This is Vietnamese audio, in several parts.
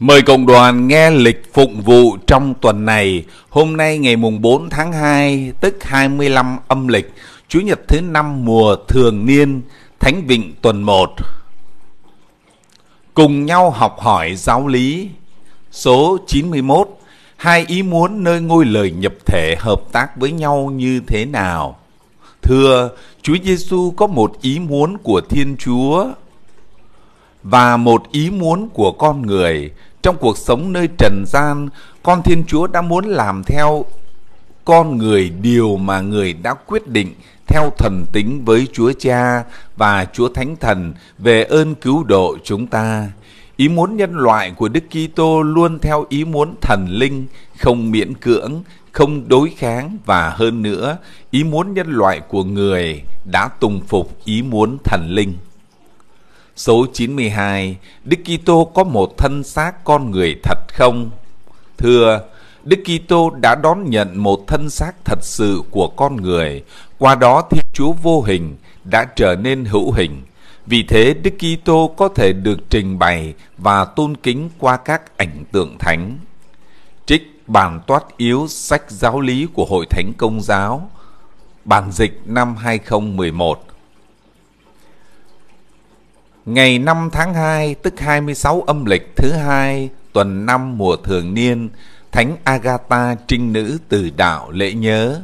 Mời cộng đoàn nghe lịch phụng vụ trong tuần này, hôm nay ngày mùng 4 tháng 2, tức 25 âm lịch, Chủ nhật thứ năm mùa thường niên, Thánh Vịnh tuần 1. Cùng nhau học hỏi giáo lý. Số 91. Hai ý muốn nơi ngôi lời nhập thể hợp tác với nhau như thế nào? Thưa, Chúa Giêsu có một ý muốn của Thiên Chúa và một ý muốn của con người trong cuộc sống nơi trần gian con thiên chúa đã muốn làm theo con người điều mà người đã quyết định theo thần tính với chúa cha và chúa thánh thần về ơn cứu độ chúng ta ý muốn nhân loại của đức kitô luôn theo ý muốn thần linh không miễn cưỡng không đối kháng và hơn nữa ý muốn nhân loại của người đã tùng phục ý muốn thần linh Số 92, Đức Kitô có một thân xác con người thật không? Thưa, Đức Kitô đã đón nhận một thân xác thật sự của con người, qua đó Thiên Chúa vô hình đã trở nên hữu hình. Vì thế Đức Kitô có thể được trình bày và tôn kính qua các ảnh tượng thánh. Trích bản toát yếu sách giáo lý của Hội Thánh Công giáo, bản dịch năm 2011 Ngày 5 tháng 2 tức 26 âm lịch thứ hai tuần năm mùa thường niên, Thánh Agatha trinh nữ từ đạo lễ nhớ.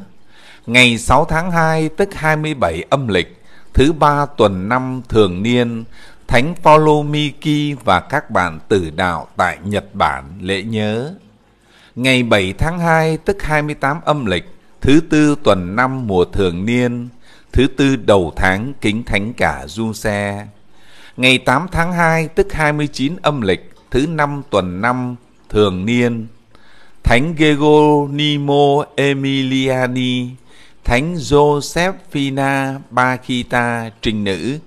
Ngày 6 tháng 2 tức 27 âm lịch thứ ba tuần năm thường niên, Thánh Paulo Miki và các bạn tử đạo tại Nhật Bản lễ nhớ. Ngày 7 tháng 2 tức 28 âm lịch, thứ tư tuần năm mùa thường niên, thứ tư đầu tháng kính thánh cả du xe ngày 8 tháng 2 tức 29 âm lịch thứ năm tuần năm thường niên Thánh Geronimo Emiliani, Thánh Josephina Bakita Trinh Nữ.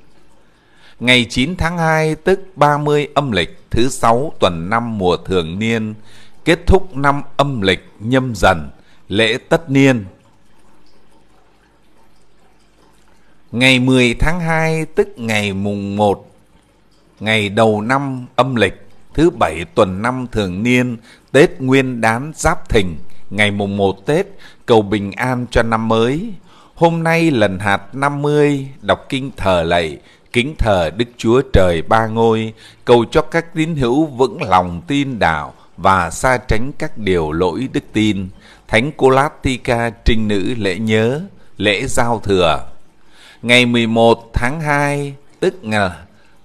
Ngày 9 tháng 2 tức 30 âm lịch thứ sáu tuần năm mùa thường niên, kết thúc năm âm lịch nhâm dần, lễ tất niên. Ngày 10 tháng 2 tức ngày mùng 1 ngày đầu năm âm lịch, thứ bảy tuần năm thường niên, Tết Nguyên đán Giáp Thìn, ngày mùng một Tết, cầu bình an cho năm mới. Hôm nay lần hạt năm mươi đọc kinh thờ lạy, kính thờ Đức Chúa Trời Ba Ngôi, cầu cho các tín hữu vững lòng tin đạo và xa tránh các điều lỗi đức tin. Thánh Cô Lát Thi Ca Trinh Nữ Lễ Nhớ, Lễ Giao Thừa. Ngày 11 tháng 2, tức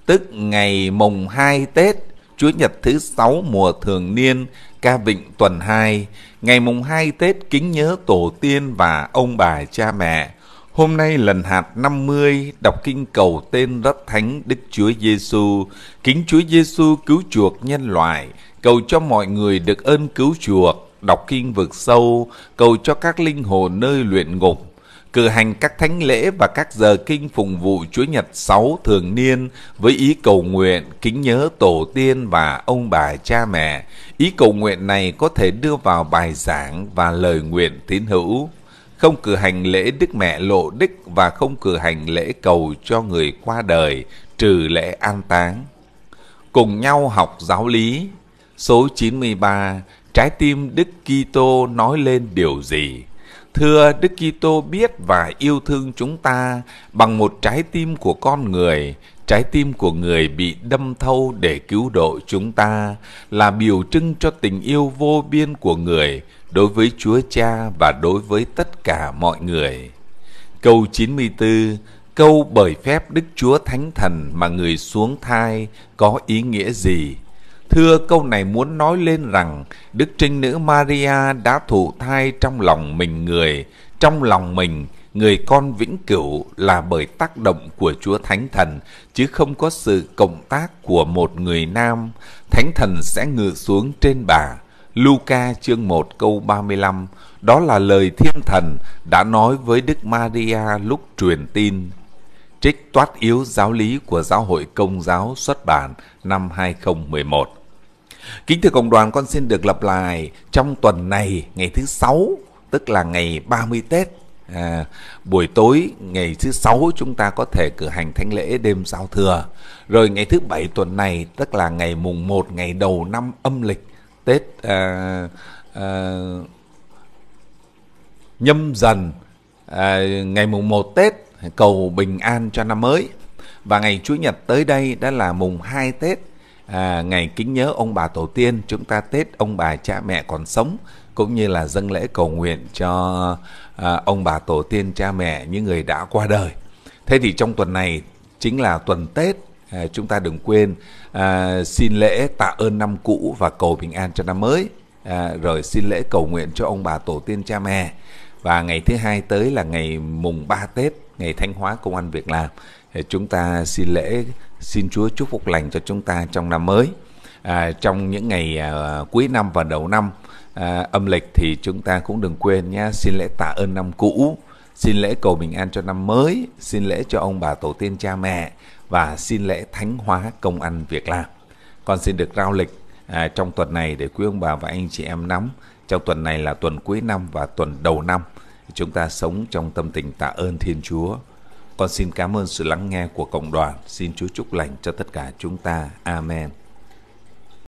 tức ngày mùng 2 Tết, Chúa Nhật thứ sáu mùa thường niên, ca vịnh tuần 2, ngày mùng 2 Tết kính nhớ tổ tiên và ông bà cha mẹ. Hôm nay lần hạt 50 đọc kinh cầu tên rất thánh Đức Chúa Giêsu, kính Chúa Giêsu cứu chuộc nhân loại, cầu cho mọi người được ơn cứu chuộc, đọc kinh vực sâu, cầu cho các linh hồn nơi luyện ngục cử hành các thánh lễ và các giờ kinh phụng vụ Chúa Nhật sáu thường niên với ý cầu nguyện, kính nhớ tổ tiên và ông bà cha mẹ. Ý cầu nguyện này có thể đưa vào bài giảng và lời nguyện tín hữu. Không cử hành lễ Đức Mẹ Lộ Đức và không cử hành lễ cầu cho người qua đời, trừ lễ an táng. Cùng nhau học giáo lý. Số 93, trái tim Đức Kitô nói lên điều gì? Thưa Đức Kitô biết và yêu thương chúng ta bằng một trái tim của con người, trái tim của người bị đâm thâu để cứu độ chúng ta là biểu trưng cho tình yêu vô biên của người đối với Chúa Cha và đối với tất cả mọi người. Câu 94 Câu bởi phép Đức Chúa Thánh Thần mà người xuống thai có ý nghĩa gì? thưa câu này muốn nói lên rằng Đức Trinh Nữ Maria đã thụ thai trong lòng mình người, trong lòng mình người con vĩnh cửu là bởi tác động của Chúa Thánh Thần, chứ không có sự cộng tác của một người nam. Thánh Thần sẽ ngự xuống trên bà. Luca chương 1 câu 35, đó là lời thiên thần đã nói với Đức Maria lúc truyền tin. Trích toát yếu giáo lý của Giáo hội Công giáo xuất bản năm 2011. Kính thưa cộng đoàn, con xin được lặp lại trong tuần này, ngày thứ sáu tức là ngày 30 Tết. À, buổi tối ngày thứ sáu chúng ta có thể cử hành thánh lễ đêm giao thừa. Rồi ngày thứ bảy tuần này tức là ngày mùng 1 ngày đầu năm âm lịch Tết à, à, nhâm dần à, ngày mùng 1 Tết cầu bình an cho năm mới. Và ngày Chủ nhật tới đây đã là mùng 2 Tết à, ngày kính nhớ ông bà tổ tiên chúng ta tết ông bà cha mẹ còn sống cũng như là dâng lễ cầu nguyện cho à, ông bà tổ tiên cha mẹ những người đã qua đời thế thì trong tuần này chính là tuần tết à, chúng ta đừng quên à, xin lễ tạ ơn năm cũ và cầu bình an cho năm mới à, rồi xin lễ cầu nguyện cho ông bà tổ tiên cha mẹ và ngày thứ hai tới là ngày mùng 3 Tết ngày Thanh Hóa Công an Việc Làm. Chúng ta xin lễ, xin Chúa chúc phúc lành cho chúng ta trong năm mới. À, trong những ngày à, cuối năm và đầu năm à, âm lịch thì chúng ta cũng đừng quên nhé, xin lễ tạ ơn năm cũ, xin lễ cầu bình an cho năm mới, xin lễ cho ông bà tổ tiên cha mẹ và xin lễ thánh hóa công ăn việc làm. Con xin được rao lịch à, trong tuần này để quý ông bà và anh chị em nắm. Trong tuần này là tuần cuối năm và tuần đầu năm chúng ta sống trong tâm tình tạ ơn Thiên Chúa. Con xin cảm ơn sự lắng nghe của cộng đoàn. Xin Chúa chúc lành cho tất cả chúng ta. Amen.